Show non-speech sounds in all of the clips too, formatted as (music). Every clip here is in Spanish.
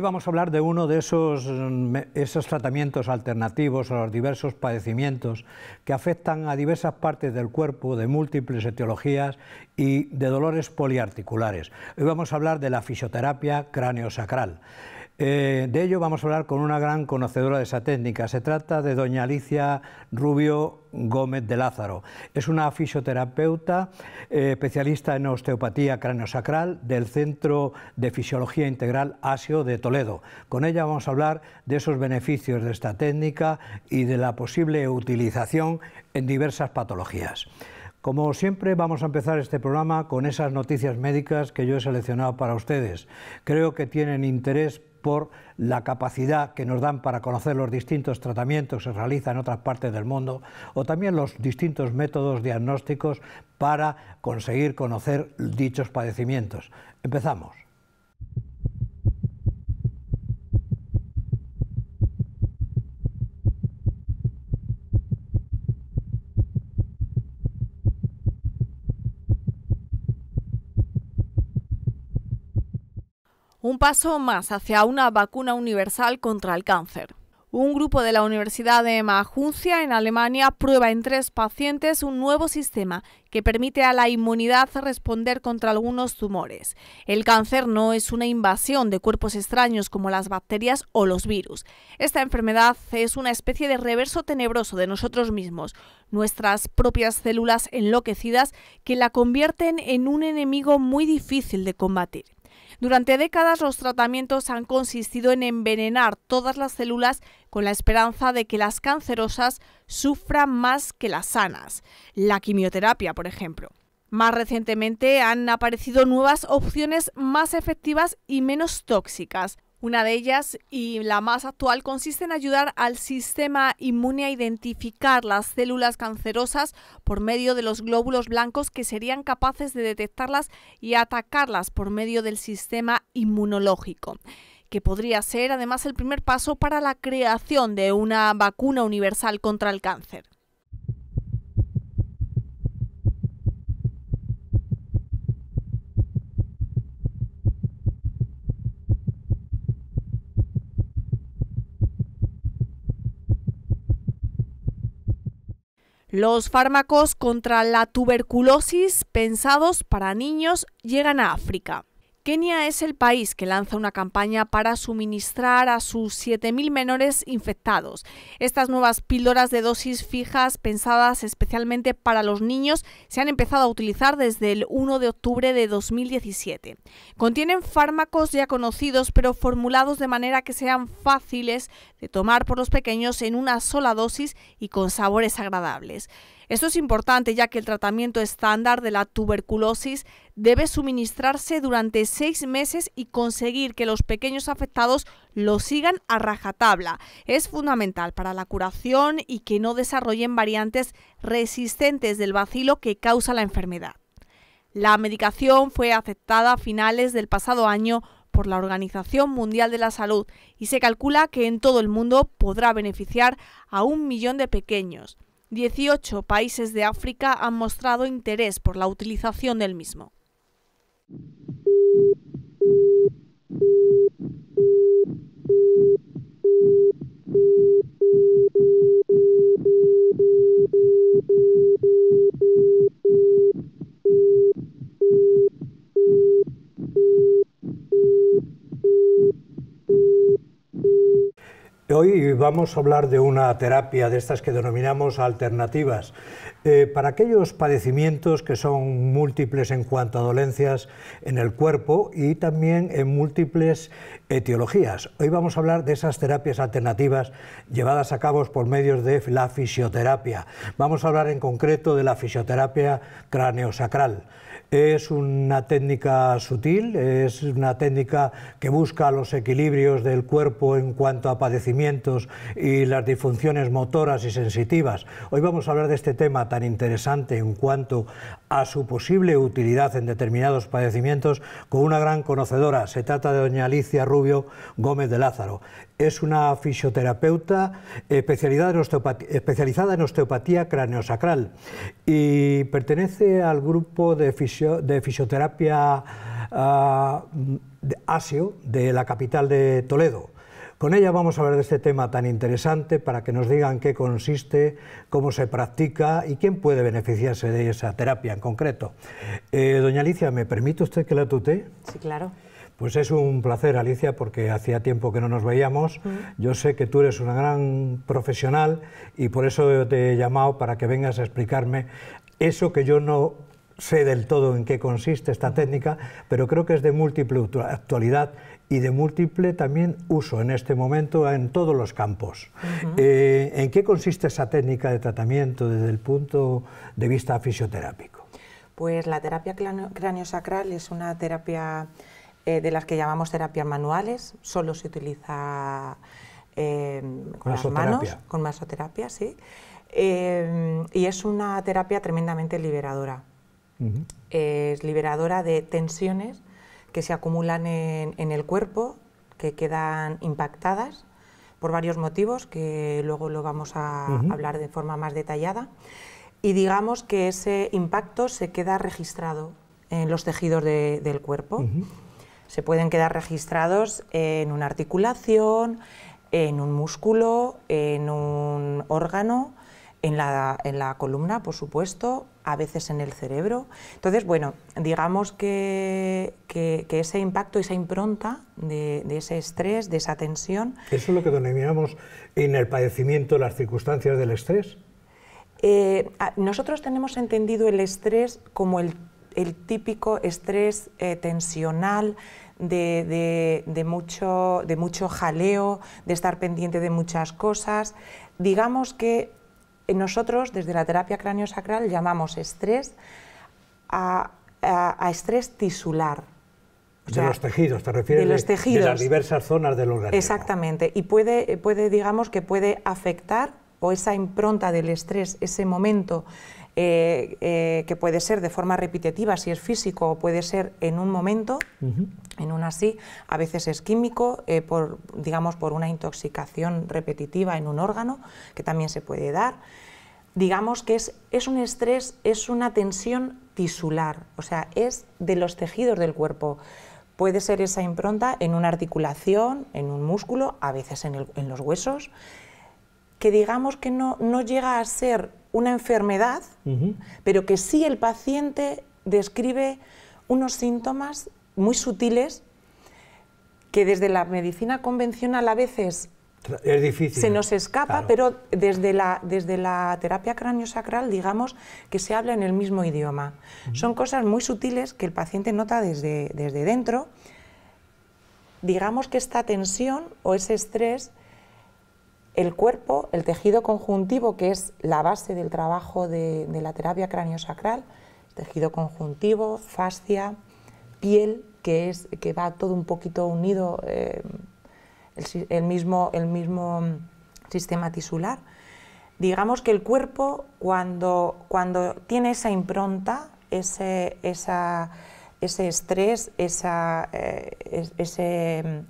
Hoy vamos a hablar de uno de esos, mm, tratamientos alternativos a los diversos padecimientos que afectan a diversas partes del cuerpo de múltiples etiologías y de dolores poliarticulares. Hoy vamos a hablar de la fisioterapia cráneo-sacral. Eh, de ello vamos a hablar con una gran conocedora de esa técnica. Se trata de doña Alicia Rubio Gómez de Lázaro. Es una fisioterapeuta eh, especialista en osteopatía craneosacral del Centro de Fisiología Integral ASIO de Toledo. Con ella vamos a hablar de esos beneficios de esta técnica y de la posible utilización en diversas patologías. Como siempre, vamos a empezar este programa con esas noticias médicas que yo he seleccionado para ustedes. Creo que tienen interés por la capacidad que nos dan para conocer los distintos tratamientos que se realizan en otras partes del mundo o también los distintos métodos diagnósticos para conseguir conocer dichos padecimientos. Empezamos. paso más hacia una vacuna universal contra el cáncer. Un grupo de la Universidad de Majuncia en Alemania prueba en tres pacientes un nuevo sistema que permite a la inmunidad responder contra algunos tumores. El cáncer no es una invasión de cuerpos extraños como las bacterias o los virus. Esta enfermedad es una especie de reverso tenebroso de nosotros mismos, nuestras propias células enloquecidas que la convierten en un enemigo muy difícil de combatir. Durante décadas los tratamientos han consistido en envenenar todas las células con la esperanza de que las cancerosas sufran más que las sanas, la quimioterapia, por ejemplo. Más recientemente han aparecido nuevas opciones más efectivas y menos tóxicas, una de ellas y la más actual consiste en ayudar al sistema inmune a identificar las células cancerosas por medio de los glóbulos blancos que serían capaces de detectarlas y atacarlas por medio del sistema inmunológico que podría ser además el primer paso para la creación de una vacuna universal contra el cáncer. Los fármacos contra la tuberculosis pensados para niños llegan a África. Kenia es el país que lanza una campaña para suministrar a sus 7.000 menores infectados. Estas nuevas píldoras de dosis fijas pensadas especialmente para los niños se han empezado a utilizar desde el 1 de octubre de 2017. Contienen fármacos ya conocidos pero formulados de manera que sean fáciles de tomar por los pequeños en una sola dosis y con sabores agradables. Esto es importante ya que el tratamiento estándar de la tuberculosis debe suministrarse durante seis meses y conseguir que los pequeños afectados lo sigan a rajatabla. Es fundamental para la curación y que no desarrollen variantes resistentes del vacilo que causa la enfermedad. La medicación fue aceptada a finales del pasado año por la Organización Mundial de la Salud y se calcula que en todo el mundo podrá beneficiar a un millón de pequeños. 18 países de África han mostrado interés por la utilización del mismo. Hoy vamos a hablar de una terapia de estas que denominamos alternativas. Eh, para aquellos padecimientos que son múltiples en cuanto a dolencias en el cuerpo y también en múltiples etiologías. Hoy vamos a hablar de esas terapias alternativas llevadas a cabo por medios de la fisioterapia. Vamos a hablar en concreto de la fisioterapia craneosacral. Es una técnica sutil, es una técnica que busca los equilibrios del cuerpo en cuanto a padecimientos y las disfunciones motoras y sensitivas. Hoy vamos a hablar de este tema tan interesante en cuanto a su posible utilidad en determinados padecimientos con una gran conocedora. Se trata de doña Alicia Rubio Gómez de Lázaro. Es una fisioterapeuta especializada en osteopatía, especializada craneosacral y pertenece al grupo de, fisioterapia ah, de ASIO de la capital de Toledo. Con ella vamos a hablar de este tema tan interesante para que nos digan qué consiste, cómo se practica y quién puede beneficiarse de esa terapia en concreto. Eh, doña Alicia, ¿me permite usted que la tutee? Sí, claro. Pues es un placer, Alicia, porque hacía tiempo que no nos veíamos. Mm. Yo sé que tú eres una gran profesional y por eso te he llamado para que vengas a explicarme eso que yo no sé del todo en qué consiste esta técnica, pero creo que es de múltiple actualidad y de múltiple también uso en este momento en todos los campos. Eh, ¿En qué consiste esa técnica de tratamiento desde el punto de vista fisioterápico? Pues la terapia craneo-sacral es una terapia eh, de las que llamamos terapias manuales, solo se utiliza em, con las manos, con masoterapia, sí. Em, y es una terapia tremendamente liberadora es liberadora de tensiones que se acumulan en, el cuerpo, que quedan impactadas por varios motivos, que luego lo vamos a hablar de forma más detallada. Y digamos que ese impacto se queda registrado en los tejidos del cuerpo. Se pueden quedar registrados en una articulación, en un músculo, en un órgano, en la, en la columna, por supuesto, a veces en el cerebro. Entonces, bueno, digamos que, ese impacto, esa impronta de, ese estrés, de esa tensión... ¿Eso es lo que denominamos en el padecimiento las circunstancias del estrés? Eh, nosotros tenemos entendido el estrés como el, típico estrés eh, tensional de, mucho, de mucho jaleo, de estar pendiente de muchas cosas. Digamos que nosotros desde la terapia craniosacral llamamos estrés a, estrés tisular. de los tejidos, te refieres de, los tejidos. de las diversas zonas del organismo. Exactamente, y puede, puede, digamos que puede afectar o esa impronta del estrés, ese momento eh, eh, que puede ser de forma repetitiva si es físico o puede ser en un momento, en un así, a veces es químico, eh, por, digamos por una intoxicación repetitiva en un órgano, que también se puede dar. Digamos que es, un estrés, es una tensión tisular, o sea, es de los tejidos del cuerpo puede ser esa impronta en una articulación, en un músculo, a veces en los huesos, que digamos que no, no llega a ser una enfermedad, pero que sí el paciente describe unos síntomas muy sutiles que desde la medicina convencional a veces es difícil. se nos escapa, pero desde la, desde la terapia craniosacral digamos que se habla en el mismo idioma. Son cosas muy sutiles que el paciente nota desde, desde dentro. Digamos que esta tensión o ese estrés el cuerpo, el tejido conjuntivo, que es la base del trabajo de, la terapia craniosacral, tejido conjuntivo, fascia, piel, que, es, que va todo un poquito unido, eh, el, mismo, el mismo sistema tisular. Digamos que el cuerpo, cuando, cuando tiene esa impronta, ese, ese estrés, esa, eh, ese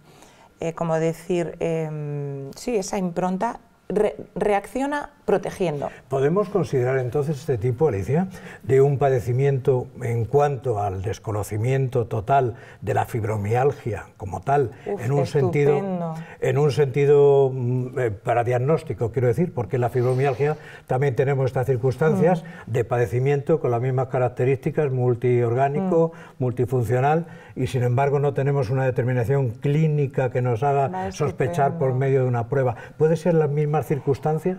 eh, como decir, em, sí, esa impronta, reacciona ¿Podemos considerar entonces este tipo, Alicia, de un padecimiento en cuanto al desconocimiento total de la fibromialgia como tal, en, un sentido, en un sentido para diagnóstico, quiero decir, porque en la fibromialgia también tenemos estas circunstancias mm. de padecimiento con las mismas características, multiorgánico, mm. multifuncional, y sin embargo no tenemos una determinación clínica que nos haga sospechar por medio de una prueba. ¿Puede ser las mismas circunstancias?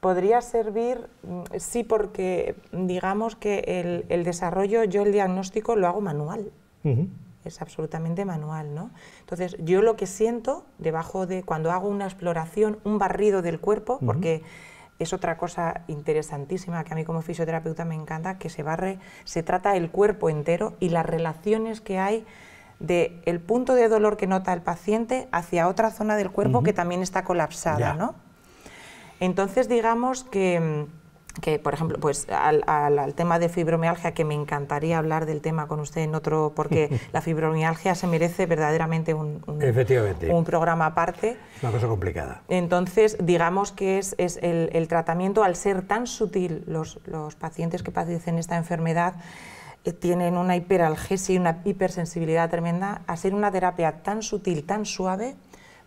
podría servir, mm, sí, porque digamos que el, desarrollo, yo el diagnóstico lo hago manual. Es absolutamente manual, ¿no? Entonces, yo lo que siento debajo de cuando hago una exploración, un barrido del cuerpo, porque es otra cosa interesantísima que a mí como fisioterapeuta me encanta, que se barre, se trata el cuerpo entero y las relaciones que hay de el punto de dolor que nota el paciente hacia otra zona del cuerpo que también está colapsada, ¿no? Entonces, digamos que por ejemplo, pues al, tema de fibromialgia, que me encantaría hablar del tema con usted en otro, porque (laughs) la fibromialgia se merece verdaderamente un, un programa aparte. Es una cosa complicada. Entonces, digamos que es, el, tratamiento, al ser tan sutil, los, pacientes que padecen esta enfermedad eh, tienen una hiperalgesia y una hipersensibilidad tremenda, a ser una terapia tan sutil, tan suave,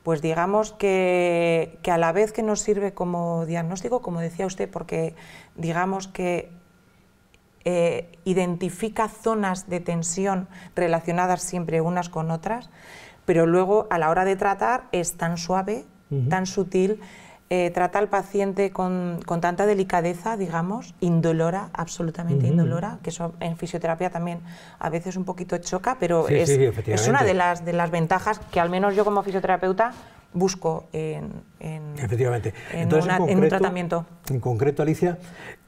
pues digamos que, a la vez que nos sirve como diagnóstico, como decía usted, porque digamos que eh, identifica zonas de tensión relacionadas siempre unas con otras, pero luego a la hora de tratar es tan suave, tan sutil, eh, trata al paciente con, tanta delicadeza, digamos, indolora, absolutamente indolora, que eso en fisioterapia también a veces un poquito choca, pero es, es, una de las, de las ventajas que al menos yo como fisioterapeuta busco en, un tratamiento. En concreto, Alicia,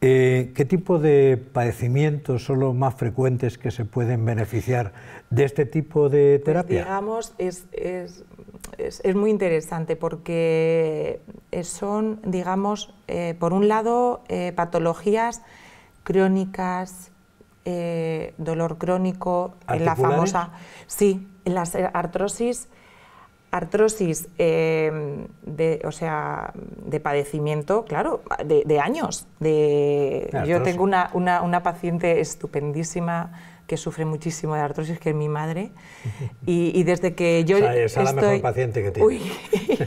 eh, ¿qué tipo de padecimientos son los más frecuentes que se pueden beneficiar de este tipo de pues terapia? digamos, es, es, muy interesante porque eh, son, digamos, eh, por un lado, patologías crónicas, dolor crónico, la famosa... Sí, las artrosis artrosis eh, de, o sea, de padecimiento, claro, de, años. De, yo tengo una, paciente estupendísima que sufre muchísimo de artrosis, que es mi madre, y, desde que yo... esa es la mejor paciente que tiene.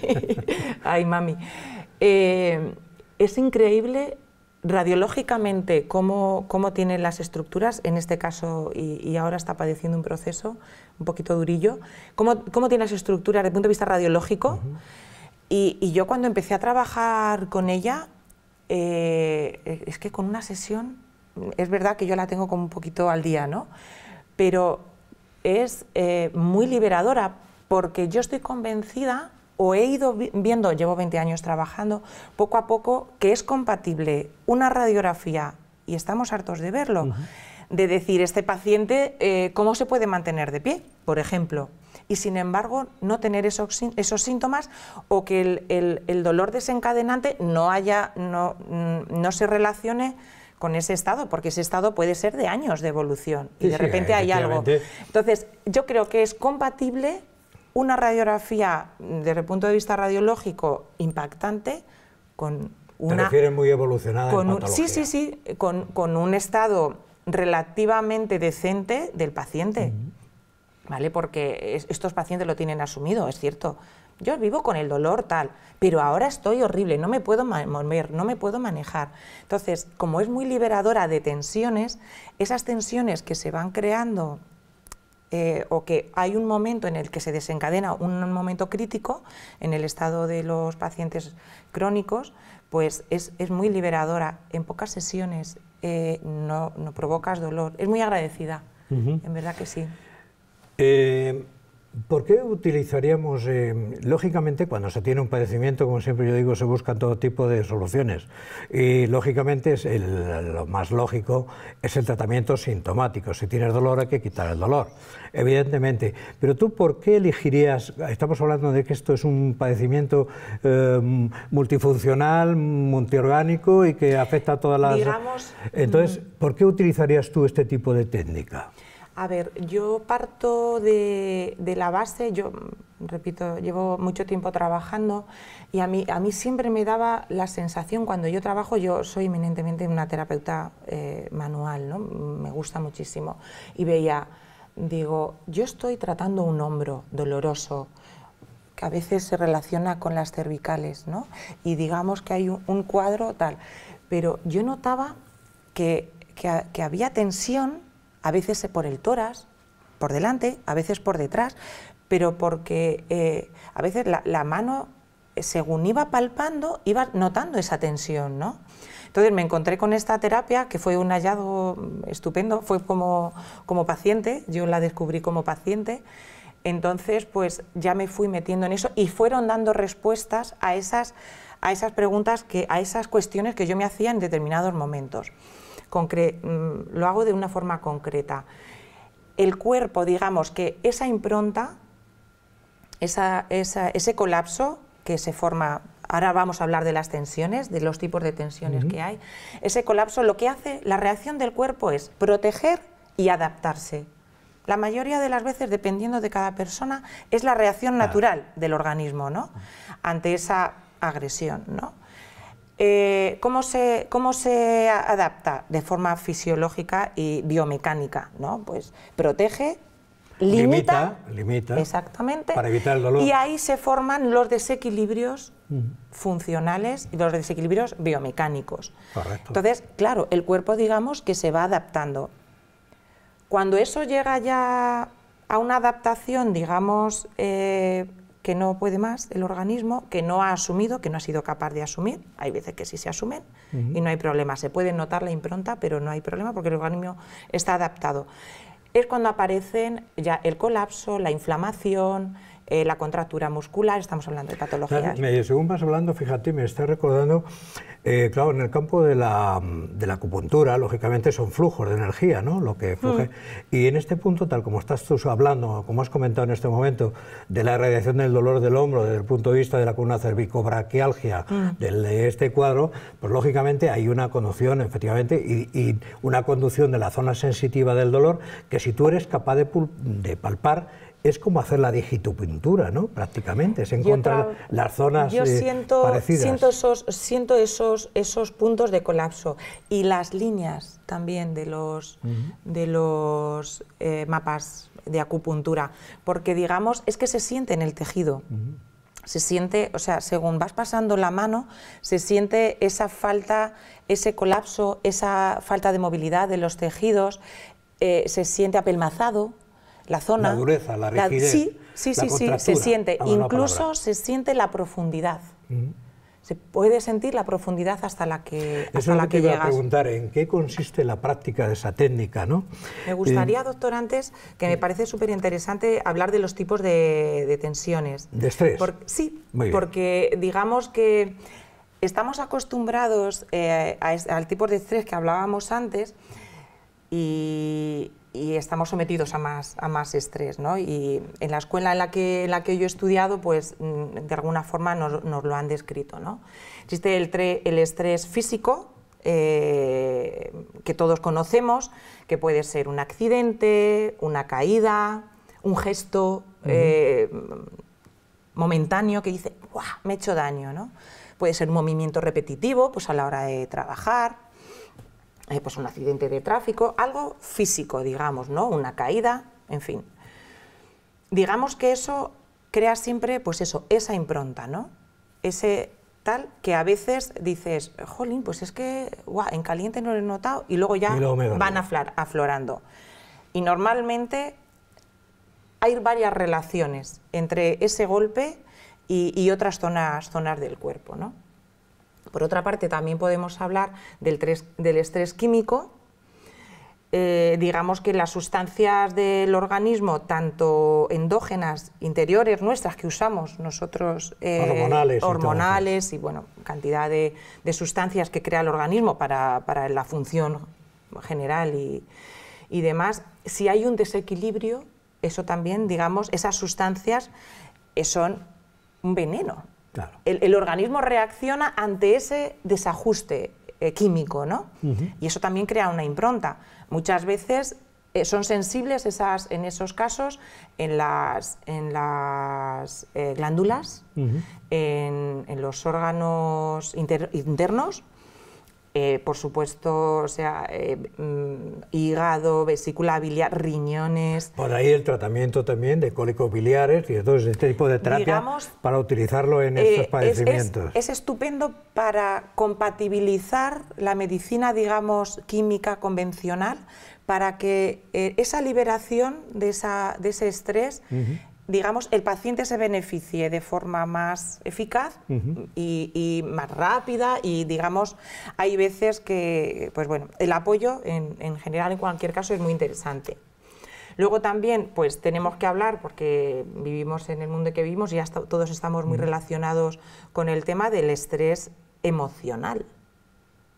(laughs) ay, mami. Eh, es increíble radiológicamente, ¿cómo, ¿cómo, tienen las estructuras? En este caso, y, ahora está padeciendo un proceso un poquito durillo, ¿cómo, tiene tienen las estructuras desde el punto de vista radiológico? y, yo cuando empecé a trabajar con ella, eh, es que con una sesión, es verdad que yo la tengo como un poquito al día, ¿no? Pero es eh, muy liberadora porque yo estoy convencida o he ido viendo, llevo 20 años trabajando, poco a poco, que es compatible una radiografía, y estamos hartos de verlo, de decir, este paciente, eh, ¿cómo se puede mantener de pie, por ejemplo? Y sin embargo, no tener esos, síntomas o que el, dolor desencadenante no, haya, no, mm, no se relacione con ese estado, porque ese estado puede ser de años de evolución y de repente hay algo. Entonces, yo creo que es compatible una radiografía mm, desde el punto de vista radiológico impactante con una... muy evolucionada un, Sí, sí, sí, con, un estado relativamente decente del paciente, ¿vale? Porque estos pacientes lo tienen asumido, es cierto. Yo vivo con el dolor tal, pero ahora estoy horrible, no me puedo mover, no me puedo manejar. Entonces, como es muy liberadora de tensiones, esas tensiones que se van creando eh, o que hay un momento en el que se desencadena un momento crítico en el estado de los pacientes crónicos, pues es, muy liberadora. En pocas sesiones eh, no, provocas dolor. Es muy agradecida, en verdad que sí. Eh, ¿Por qué utilizaríamos, eh, lógicamente, cuando se tiene un padecimiento, como siempre yo digo, se buscan todo tipo de soluciones? Y lógicamente lo más lógico es el tratamiento sintomático. Si tienes dolor hay que quitar el dolor, evidentemente. Pero tú, ¿por qué elegirías, estamos hablando de que esto es un padecimiento em, multifuncional, multiorgánico y que afecta a todas las... Digamos, Entonces, ¿por qué utilizarías tú este tipo de técnica? A ver, yo parto de, la base, yo mm, repito, llevo mucho tiempo trabajando y a mí, a mí siempre me daba la sensación, cuando yo trabajo, yo soy eminentemente una terapeuta eh, manual, ¿no? Mm, me gusta muchísimo, y veía, digo, yo estoy tratando un hombro doloroso, que a veces se relaciona con las cervicales, ¿no? y digamos que hay un, cuadro tal, pero yo notaba que, que, que había tensión, a veces por el toras, por delante, a veces por detrás, pero porque eh, a veces la, mano, según iba palpando, iba notando esa tensión, ¿no? Entonces me encontré con esta terapia, que fue un hallazgo estupendo, fue como, como paciente, yo la descubrí como paciente, entonces pues ya me fui metiendo en eso y fueron dando respuestas a esas, a esas preguntas, que, a esas cuestiones que yo me hacía en determinados momentos. Mm, lo hago de una forma concreta. El cuerpo, digamos que esa impronta, ese colapso que se forma, ahora vamos a hablar de las tensiones, de los tipos de tensiones que hay, ese colapso lo que hace, la reacción del cuerpo es proteger y adaptarse. La mayoría de las veces, dependiendo de cada persona, es la reacción natural del organismo ante esa agresión. ¿no? Eh, ¿cómo, se, ¿Cómo se adapta de forma fisiológica y biomecánica? ¿no? Pues protege, limita, limita, exactamente, para evitar el dolor. Y ahí se forman los desequilibrios funcionales y los desequilibrios biomecánicos. Correcto. Entonces, claro, el cuerpo digamos que se va adaptando. Cuando eso llega ya a una adaptación, digamos, eh, que no puede más el organismo, que no ha asumido, que no ha sido capaz de asumir. Hay veces que sí se asumen y no hay problema. Se puede notar la impronta, pero no hay problema porque el organismo está adaptado. Es cuando aparecen ya el colapso, la inflamación, eh, la contractura muscular, estamos hablando de patologías. según vas hablando, fíjate, me está recordando, eh, claro, en el campo de la, de la, acupuntura, lógicamente son flujos de energía, ¿no? Lo que mm. Y en este punto, tal como estás tú hablando, como has comentado en este momento, de la radiación del dolor del hombro desde el punto de vista de la columna cervicobraquialgia, mm. de este cuadro, pues lógicamente hay una conducción, efectivamente, y, una conducción de la zona sensitiva del dolor que si tú eres capaz de, de palpar, es como hacer la digitopintura, ¿no? Prácticamente, se encontrar las zonas yo eh, siento, parecidas. Siento, esos, siento esos, puntos de colapso y las líneas también de los, eh, mapas de acupuntura, porque digamos, es que se siente en el tejido. Se siente, o sea, según vas pasando la mano, se siente esa falta, ese colapso, esa falta de movilidad de los tejidos, eh, se siente apelmazado, la zona. dureza, la rigidez. sí, sí, sí, sí, se siente. Incluso se siente la profundidad. Se puede sentir la profundidad hasta la que Eso es la que, llegas. iba a preguntar, ¿en qué consiste la práctica de esa técnica? ¿no? Me gustaría, doctor, antes, que me parece súper interesante hablar de los tipos de, tensiones. ¿De estrés? sí, porque digamos que estamos acostumbrados eh, al tipo de estrés que hablábamos antes y y estamos sometidos a más, a más estrés. ¿no? Y en la escuela en la que, en la que yo he estudiado, pues mm, de alguna forma nos, lo han descrito. Existe el, estrés físico, eh, que todos conocemos, que puede ser un accidente, una caída, un gesto eh, momentáneo que dice, ¡guau! me he hecho daño. ¿no? Puede ser un movimiento repetitivo pues a la hora de trabajar, eh, pues un accidente de tráfico, algo físico, digamos, ¿no? Una caída, en fin. Digamos que eso crea siempre, pues eso, esa impronta, ¿no? Ese tal que a veces dices, jolín, pues es que guau, en caliente no lo he notado y luego ya van aflorando. Y normalmente hay varias relaciones entre ese golpe y, y otras zonas, zonas del cuerpo, ¿no? Por otra parte, también podemos hablar del, del estrés químico. Eh, digamos que las sustancias del organismo, tanto endógenas, interiores nuestras que usamos nosotros, eh, hormonales, y, bueno, cantidad de, sustancias que crea el organismo para, la función general y, y demás, si hay un desequilibrio, eso también, digamos, esas sustancias eh, son un veneno el, organismo reacciona ante ese desajuste eh, químico, ¿no? Y eso también crea una impronta. Muchas veces eh, son sensibles esas, en esos casos en las, en las eh, glándulas, en, los órganos internos eh, por supuesto, o sea, eh, mm, hígado, vesícula biliar, riñones. Por ahí el tratamiento también de cólicos biliares y todo este tipo de terapia para utilizarlo en eh, estos padecimientos. Es, estupendo para compatibilizar la medicina, digamos, química convencional para que esa liberación de, esa, de ese estrés digamos, el paciente se beneficie de forma más eficaz y, más rápida y, digamos, hay veces que, pues bueno, el apoyo en, general, en cualquier caso, es muy interesante. Luego también, pues tenemos que hablar, porque vivimos en el mundo que vivimos y ya todos estamos muy relacionados con el tema del estrés emocional.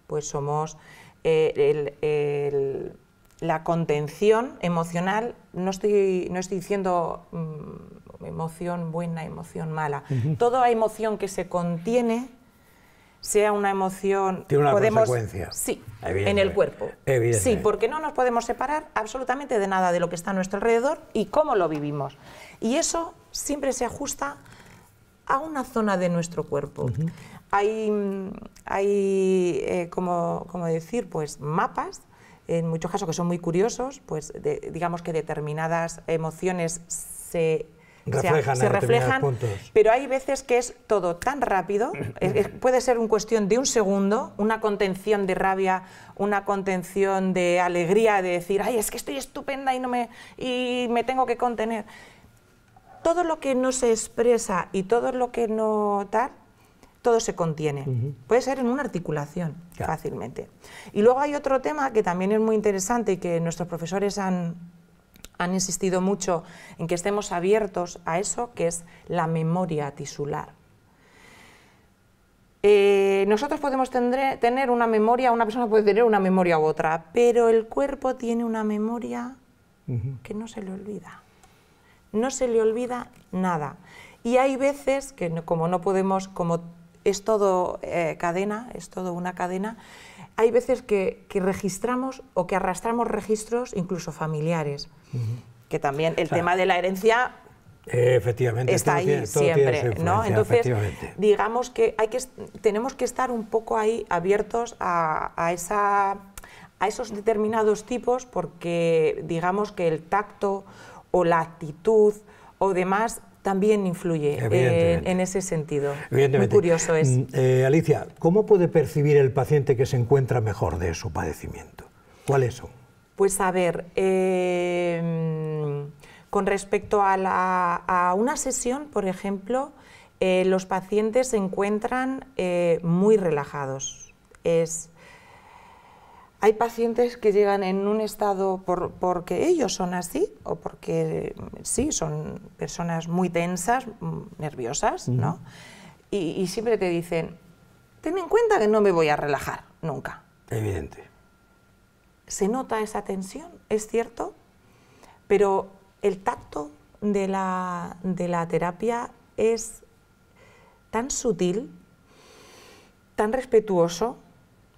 Pues somos eh, el la contención emocional, no estoy, no estoy diciendo mm, emoción buena, emoción mala, toda emoción que se contiene, sea una emoción... Tiene una podemos, consecuencia. Sí, en el cuerpo. Sí, porque no nos podemos separar absolutamente de nada de lo que está a nuestro alrededor y cómo lo vivimos. Y eso siempre se ajusta a una zona de nuestro cuerpo. Hay, mm, hay eh, como, como decir, pues mapas en muchos casos que son muy curiosos, pues digamos que determinadas emociones se reflejan, se reflejan pero hay veces que es todo tan rápido, (coughs) puede ser una cuestión de un segundo, una contención de rabia, una contención de alegría, de decir, ay, es que estoy estupenda y, no me, y me tengo que contener. Todo lo que no se expresa y todo lo que no tal todo se contiene. Puede ser en una articulación fácilmente. Y luego hay otro tema que también es muy interesante y que nuestros profesores han, insistido mucho en que estemos abiertos a eso, que es la memoria tisular. Eh, nosotros podemos tener una memoria, una persona puede tener una memoria u otra, pero el cuerpo tiene una memoria que no se le olvida. No se le olvida nada. Y hay veces que, como no podemos, como es todo eh, cadena, es todo una cadena. Hay veces que, registramos o que arrastramos registros incluso familiares, que también el tema de la herencia efectivamente, está ahí siempre, ¿no? Entonces, digamos que, hay que tenemos que estar un poco ahí abiertos a, esa, a esos determinados tipos porque digamos que el tacto o la actitud o demás también influye eh, en ese sentido. Muy curioso es. Mm, eh, Alicia, ¿cómo puede percibir el paciente que se encuentra mejor de su padecimiento? ¿Cuáles son? Pues a ver, em, con respecto a, a, una sesión, por ejemplo, eh, los pacientes se encuentran muy relajados. Es hay pacientes que llegan en un estado porque ellos son así o porque mm, sí, son personas muy tensas, mm, nerviosas, ¿no? Y, siempre te dicen, ten en cuenta que no me voy a relajar nunca. Evidente. Se nota esa tensión, es cierto, pero el tacto de la terapia es tan sutil, tan respetuoso,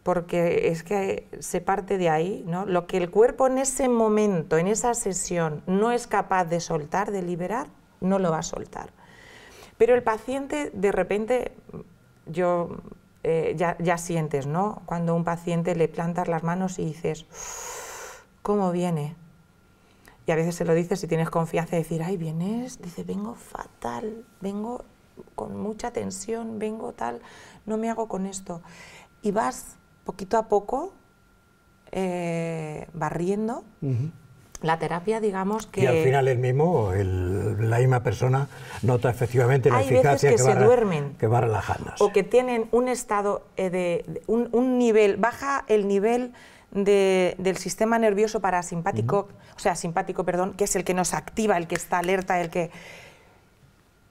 porque es que se parte de ahí, ¿no? Lo que el cuerpo en ese momento, en esa sesión, no es capaz de soltar, de liberar, no lo va a soltar. Pero el paciente, de repente, yo eh, ya, sientes, ¿no? Cuando un paciente le plantas las manos y dices, ¿cómo viene? Y a veces se lo dices si tienes confianza de decir, ay, vienes, dice, vengo fatal, vengo con mucha tensión, vengo tal, no me hago con esto. Y vas poquito a poco, eh, barriendo. La terapia, digamos que... Y al final el mismo, la misma persona nota efectivamente la eficacia que, se duermen, que va O que tienen un estado eh, de... un, nivel, baja el nivel del sistema nervioso parasimpático, o sea, simpático, perdón, que es el que nos activa, el que está alerta, el que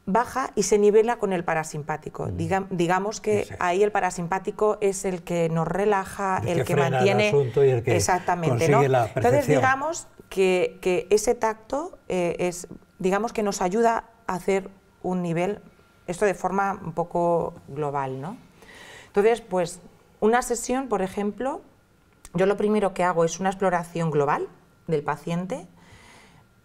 baja y se nivela con el parasimpático. Mm. digamos que ahí el parasimpático es el que nos relaja, el, que, mantiene... El asunto y el que exactamente, ¿no? Entonces digamos que, ese tacto eh, es, digamos que nos ayuda a hacer un nivel, esto de forma un poco global, ¿no? Entonces, pues una sesión, por ejemplo, yo lo primero que hago es una exploración global del paciente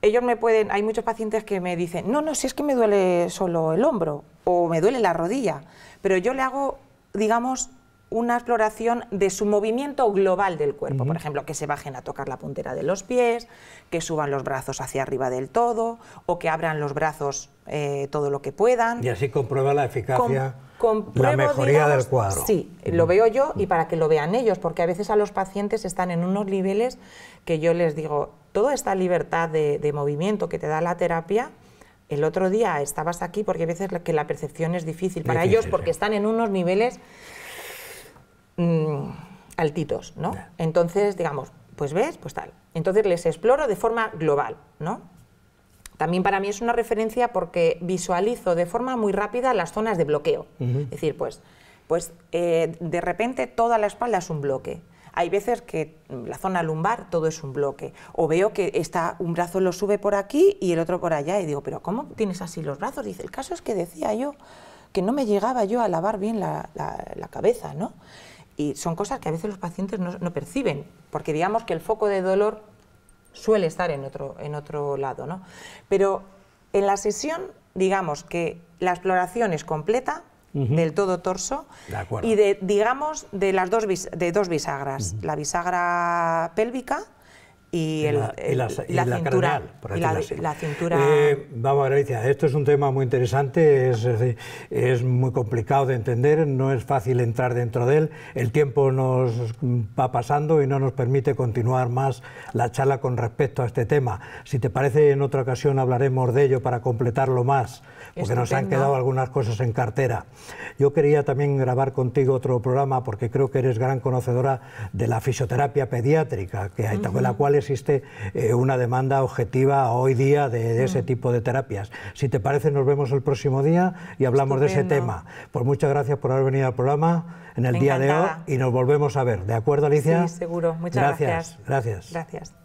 ellos me pueden, hay muchos pacientes que me dicen, no, no, si es que me duele solo el hombro o me duele la rodilla, pero yo le hago, digamos, una exploración de su movimiento global del cuerpo, por ejemplo, que se bajen a tocar la puntera de los pies, que suban los brazos hacia arriba del todo o que abran los brazos eh, todo lo que puedan. Y así comprueba la eficacia la mejoría del cuadro. Sí, lo mm. veo yo y para que lo vean ellos, porque a veces a los pacientes están en unos niveles que yo les digo, toda esta libertad de, movimiento que te da la terapia, el otro día estabas aquí porque a veces que la percepción es difícil para ellos porque están en unos niveles mm, altitos, ¿no? Entonces, digamos, pues ves, pues tal. Entonces les exploro de forma global, ¿no? También para mí es una referencia porque visualizo de forma muy rápida las zonas de bloqueo. Es decir, pues, pues eh, de repente toda la espalda es un bloque. Hay veces que la zona lumbar todo es un bloque. O veo que está, un brazo lo sube por aquí y el otro por allá. Y digo, pero ¿cómo tienes así los brazos? Dice, el caso es que decía yo que no me llegaba yo a lavar bien la, cabeza, ¿no? Y son cosas que a veces los pacientes no perciben, porque digamos que el foco de dolor suele estar en otro, en otro lado. ¿no? Pero en la sesión, digamos que la exploración es completa, del todo torso y de digamos de las dos de dos bisagras, la bisagra pélvica y, la, la, cintura. Eh, vamos a ver Eh, esto es un tema muy interesante, es, es, muy complicado de entender, no es fácil entrar dentro de él, el tiempo nos va pasando y no nos permite continuar más la charla con respecto a este tema. Si te parece, en otra ocasión hablaremos de ello para completarlo más, porque nos han quedado algunas cosas en cartera. Yo quería también grabar contigo otro programa porque creo que eres gran conocedora de la fisioterapia pediátrica, que, hay también la cual existe eh, una demanda objetiva hoy día de, ese mm. tipo de terapias. Si te parece, nos vemos el próximo día y hablamos de ese tema. Pues muchas gracias por haber venido al programa en el día de hoy y nos volvemos a ver. ¿De acuerdo, Alicia? Sí, seguro. Muchas Gracias. gracias. gracias.